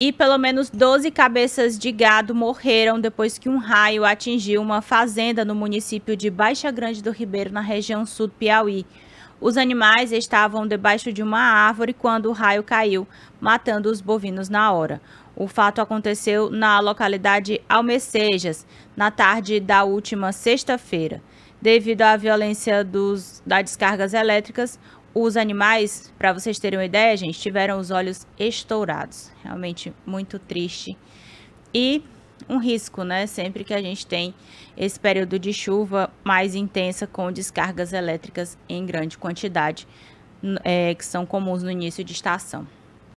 e pelo menos 12 cabeças de gado morreram depois que um raio atingiu uma fazenda no município de Baixa Grande do Ribeiro, na região sul do Piauí. Os animais estavam debaixo de uma árvore quando o raio caiu, matando os bovinos na hora. O fato aconteceu na localidade Almecejas, na tarde da última sexta-feira. Devido à violência dos, das descargas elétricas, os animais, para vocês terem uma ideia, gente, tiveram os olhos estourados. Realmente muito triste. E um risco, né? Sempre que a gente tem esse período de chuva mais intensa com descargas elétricas em grande quantidade, é, que são comuns no início de estação.